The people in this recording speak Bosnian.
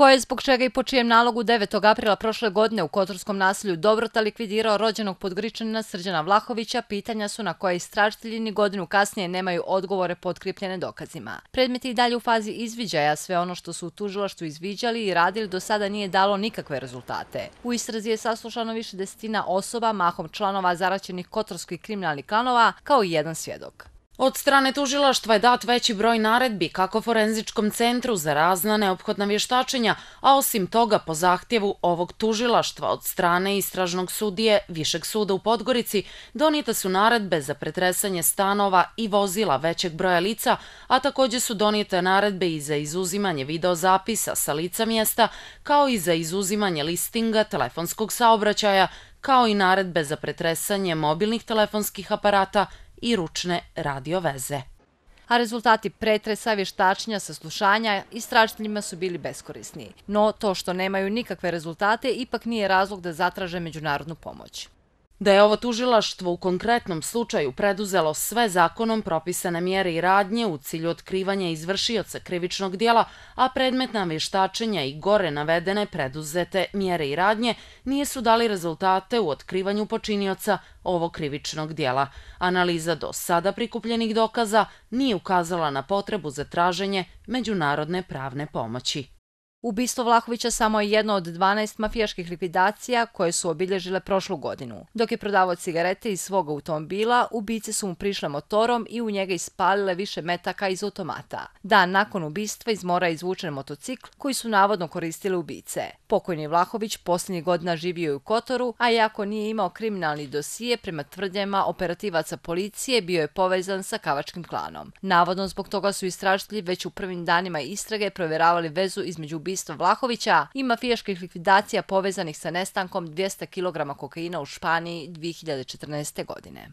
koje je zbog čega i po čijem nalogu 9. aprila prošle godine u Kotorskom nasilju Dobrota likvidirao rođenog podgričanina Srđana Vlahovića, pitanja su na koje istražitelji godinu kasnije nemaju odgovore potkripljene dokazima. Predmeti i dalje u fazi izviđaja, sve ono što su u tužilaštu izviđali i radili do sada nije dalo nikakve rezultate. U istrazi je saslušano više desetina osoba, mahom članova zaraćenih Kotorskih kriminalnih klanova, kao i jedan svjedok. Od strane tužilaštva je dat veći broj naredbi kako Forenzičkom centru za razna neophodna vještačenja, a osim toga po zahtjevu ovog tužilaštva od strane istražnog sudije Višeg suda u Podgorici donijete su naredbe za pretresanje stanova i vozila većeg broja lica, a također su donijete naredbe i za izuzimanje videozapisa sa lica mjesta, kao i za izuzimanje listinga telefonskog saobraćaja, kao i naredbe za pretresanje mobilnih telefonskih aparata i ručne radioveze. A rezultati pretresa, vištačnja, saslušanja i stračiteljima su bili beskorisniji. No to što nemaju nikakve rezultate ipak nije razlog da zatraže međunarodnu pomoć. Da je ovo tužilaštvo u konkretnom slučaju preduzelo sve zakonom propisane mjere i radnje u cilju otkrivanja izvršioca krivičnog dijela, a predmetna vještačenja i gore navedene preduzete mjere i radnje nijesu dali rezultate u otkrivanju počinioca ovo krivičnog dijela. Analiza do sada prikupljenih dokaza nije ukazala na potrebu za traženje međunarodne pravne pomoći. Ubistvo Vlahovića samo je jedno od 12 mafijaških likvidacija koje su obilježile prošlu godinu. Dok je prodavao cigarete iz svog automobila, ubice su mu prišle motorom i u njega ispalile više metaka iz automata. Dan nakon ubistva iz mora je izvučen motocikl koji su navodno koristile ubice. Pokojni Vlahović posljednji godina živio je u Kotoru, a iako nije imao kriminalni dosije, prema tvrdnjama operativaca policije bio je povezan sa kavačkim klanom. Navodno zbog toga su istražitelji već u prvim danima istrage provjeravali vezu između ubistva ubistvo Vlahovića i mafijaških likvidacija povezanih sa nestankom 200 kg kokaina u Španiji 2014. godine.